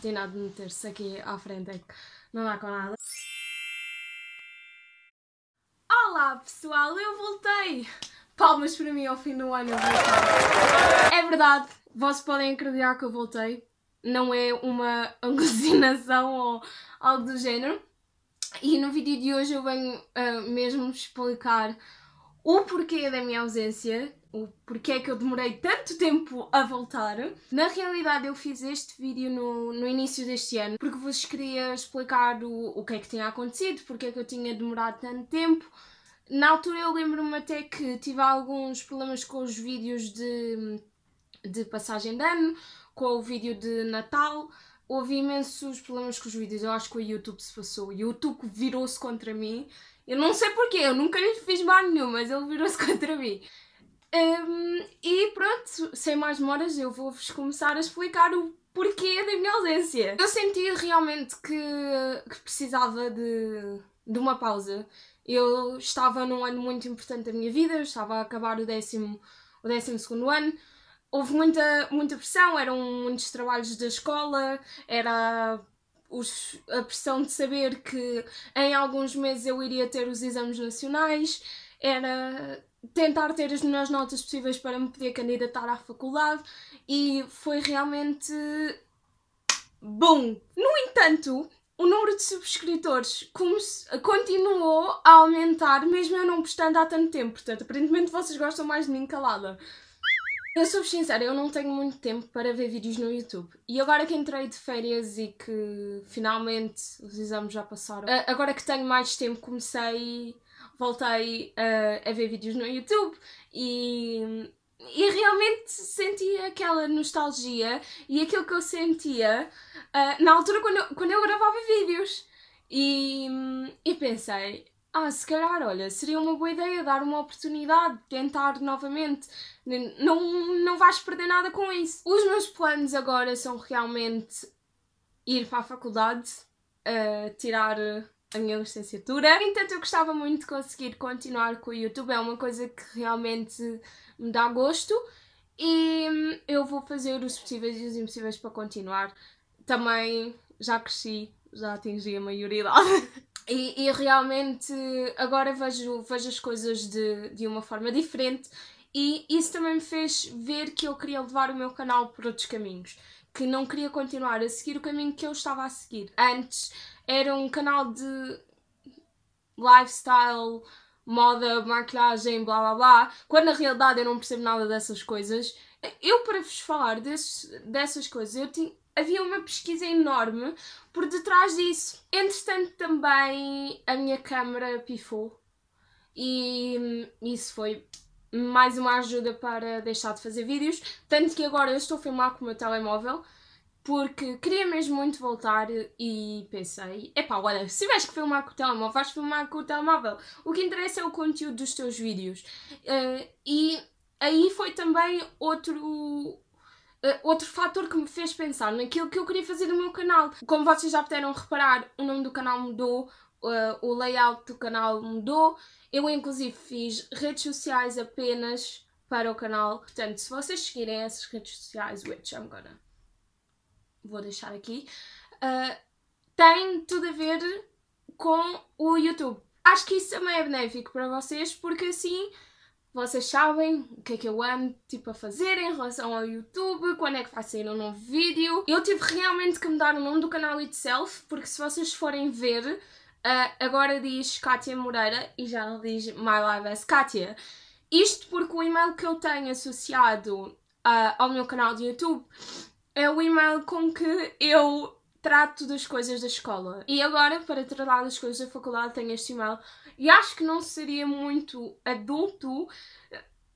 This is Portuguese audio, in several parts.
de meter-se aqui à frente, é que não dá com nada. Olá pessoal, eu voltei! Palmas para mim ao fim do ano, É verdade, vocês podem acreditar que eu voltei, não é uma alucinação ou algo do género. E no vídeo de hoje eu venho uh, mesmo explicar o porquê da minha ausência, o porquê é que eu demorei tanto tempo a voltar. Na realidade, eu fiz este vídeo no, no início deste ano porque vos queria explicar o, o que é que tinha acontecido, porque é que eu tinha demorado tanto tempo. Na altura, eu lembro-me até que tive alguns problemas com os vídeos de, de passagem de ano, com o vídeo de Natal. Houve imensos problemas com os vídeos. Eu acho que o YouTube se passou. O YouTube virou-se contra mim. Eu não sei porquê, eu nunca lhe fiz mal nenhum, mas ele virou-se contra mim. Um, e pronto, sem mais demoras, eu vou-vos começar a explicar o porquê da minha ausência. Eu senti realmente que, que precisava de, de uma pausa. Eu estava num ano muito importante da minha vida, eu estava a acabar o décimo, o décimo segundo ano. Houve muita, muita pressão, eram muitos trabalhos da escola, era os, a pressão de saber que em alguns meses eu iria ter os exames nacionais, era tentar ter as melhores notas possíveis para me poder candidatar à faculdade e foi realmente bom. No entanto, o número de subscritores continuou a aumentar, mesmo eu não prestando há tanto tempo. Portanto, aparentemente vocês gostam mais de mim calada. Eu sou sincera, eu não tenho muito tempo para ver vídeos no YouTube. E agora que entrei de férias e que finalmente os exames já passaram, agora que tenho mais tempo, comecei voltei a, eh, a ver vídeos no YouTube e, e realmente senti aquela nostalgia e aquilo que eu sentia uh, na altura quando eu, quando eu gravava vídeos. E, e pensei, ah, se calhar, olha, seria uma boa ideia dar uma oportunidade, tentar novamente. Não, não vais perder nada com isso. Os meus planos agora são realmente ir para a faculdade, uh, tirar a minha licenciatura. Entanto, eu gostava muito de conseguir continuar com o YouTube, é uma coisa que realmente me dá gosto e hum, eu vou fazer os possíveis e os impossíveis para continuar. Também já cresci, já atingi a maioridade. E, e realmente agora vejo, vejo as coisas de, de uma forma diferente e isso também me fez ver que eu queria levar o meu canal por outros caminhos, que não queria continuar a seguir o caminho que eu estava a seguir. Antes era um canal de lifestyle, moda, maquilhagem, blá blá blá, quando na realidade eu não percebo nada dessas coisas. Eu, para vos falar desses, dessas coisas, eu tinha, havia uma pesquisa enorme por detrás disso. Entretanto, também a minha câmera pifou e hum, isso foi mais uma ajuda para deixar de fazer vídeos. Tanto que agora eu estou a filmar com o meu telemóvel porque queria mesmo muito voltar e pensei: epá, olha, se vais que filmar com o telemóvel, vais filmar com o telemóvel. O que interessa é o conteúdo dos teus vídeos. Uh, e aí foi também outro. Uh, outro fator que me fez pensar naquilo que eu queria fazer no meu canal. Como vocês já puderam reparar, o nome do canal mudou, uh, o layout do canal mudou. Eu, inclusive, fiz redes sociais apenas para o canal. Portanto, se vocês seguirem essas redes sociais, which I'm gonna... Vou deixar aqui. Uh, tem tudo a ver com o YouTube. Acho que isso também é benéfico para vocês, porque assim vocês sabem o que é que eu amo tipo, a fazer em relação ao YouTube, quando é que vai sair um novo vídeo. Eu tive realmente que mudar o nome do canal itself, porque se vocês forem ver, Uh, agora diz Kátia Moreira e já não diz My Live as Kátia. Isto porque o e-mail que eu tenho associado uh, ao meu canal de YouTube é o e-mail com que eu trato das coisas da escola. E agora, para tratar das coisas da faculdade, tenho este e-mail. E acho que não seria muito adulto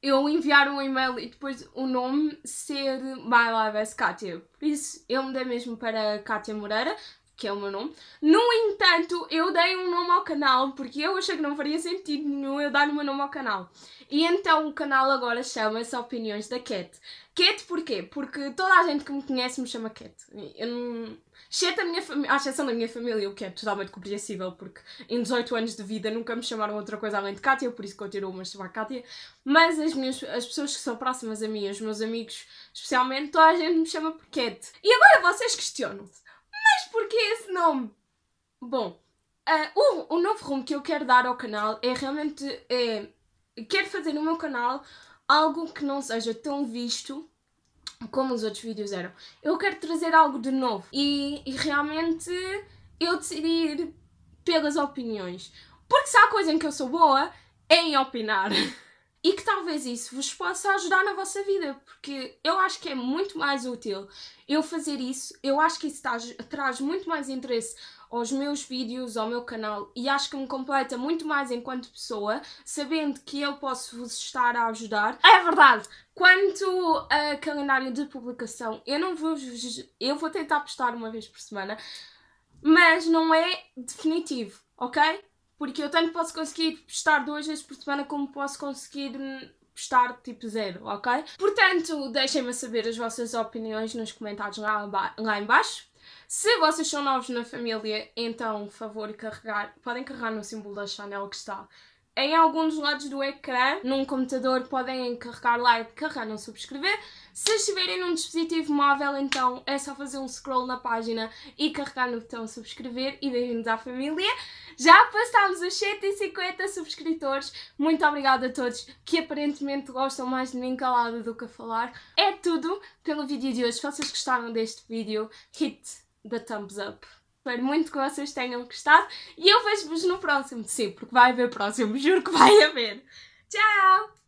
eu enviar um e-mail e depois o nome ser My Live as Kátia. Por isso, eu mudei mesmo para Kátia Moreira, que é o meu nome. No entanto, eu dei um nome ao canal porque eu achei que não faria sentido nenhum eu dar o meu nome ao canal. E então o canal agora chama-se Opiniões da Cat. Cat porquê? Porque toda a gente que me conhece me chama Cat. Eu não... Exceto a minha família, à exceção da minha família, o que é totalmente compreensível, porque em 18 anos de vida nunca me chamaram outra coisa além de Kátia, por isso continuo-me a chamar Kátia. Mas as, minhas... as pessoas que são próximas a mim, os meus amigos especialmente, toda a gente me chama por Cat. E agora vocês questionam-se por que esse nome? Bom, uh, o, o novo rumo que eu quero dar ao canal é realmente. É, quero fazer no meu canal algo que não seja tão visto como os outros vídeos eram. Eu quero trazer algo de novo e, e realmente eu decidi ir pelas opiniões. Porque se há coisa em que eu sou boa, é em opinar. e que talvez isso vos possa ajudar na vossa vida, porque eu acho que é muito mais útil eu fazer isso, eu acho que isso traz, tá, traz muito mais interesse aos meus vídeos, ao meu canal e acho que me completa muito mais enquanto pessoa, sabendo que eu posso vos estar a ajudar. É verdade! Quanto a calendário de publicação, eu não vou eu vou tentar postar uma vez por semana, mas não é definitivo, ok? Porque eu tanto posso conseguir postar duas vezes por semana como posso conseguir postar hum, tipo zero, ok? Portanto, deixem-me saber as vossas opiniões nos comentários lá, embaixo. lá em baixo. Se vocês são novos na família, então, por favor, carregar, podem carregar no símbolo da Chanel que está em alguns lados do ecrã, num computador, podem carregar e carregar no subscrever. Se estiverem num dispositivo móvel, então é só fazer um scroll na página e carregar no botão subscrever e bem nos à família. Já passámos os 150 subscritores. Muito obrigada a todos que aparentemente gostam mais de mim calada do que a falar. É tudo pelo vídeo de hoje. Se vocês gostaram deste vídeo, hit the thumbs up. Espero muito que vocês tenham gostado e eu vejo-vos no próximo. Sim, porque vai haver próximo, juro que vai haver. Tchau!